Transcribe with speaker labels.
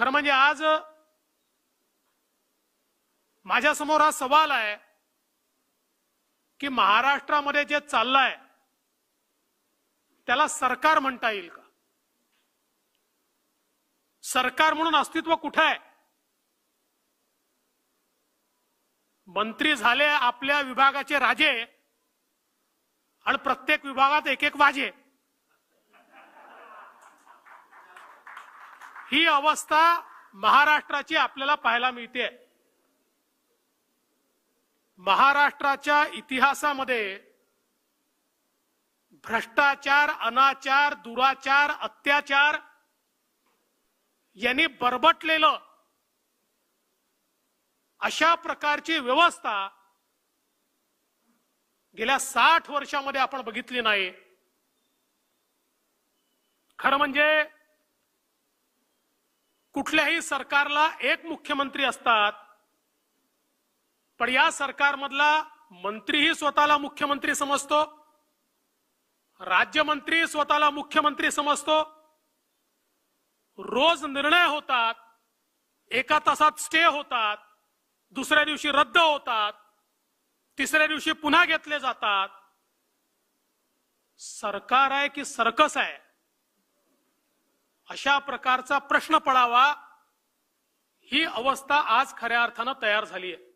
Speaker 1: खरं म्हणजे आज माझ्यासमोर हा सवाल आहे की महाराष्ट्रामध्ये जे चाललंय त्याला सरकार म्हणता येईल का सरकार म्हणून अस्तित्व कुठं आहे मंत्री झाले आपल्या विभागाचे राजे आणि प्रत्येक विभागात एक एक वाजे ही अवस्था महाराष्ट्राची आपल्याला पाहायला मिळते महाराष्ट्राच्या इतिहासामध्ये भ्रष्टाचार अनाचार दुराचार अत्याचार यांनी बरबटलेलं अशा प्रकारची व्यवस्था गेल्या साठ वर्षामध्ये आपण बघितली नाही खरं म्हणजे कुठल्याही सरकारला एक मुख्यमंत्री असतात पण या सरकारमधला मंत्रीही स्वतःला मुख्यमंत्री समजतो राज्यमंत्री स्वतःला मुख्यमंत्री समजतो रोज निर्णय होतात एका तासात स्टे होतात दुसऱ्या दिवशी रद्द होतात तिसऱ्या दिवशी पुन्हा घेतले जातात सरकार आहे की सर्कस आहे अशा प्रकारचा प्रश्न पडावा ही अवस्था आज खऱ्या अर्थानं तयार झाली आहे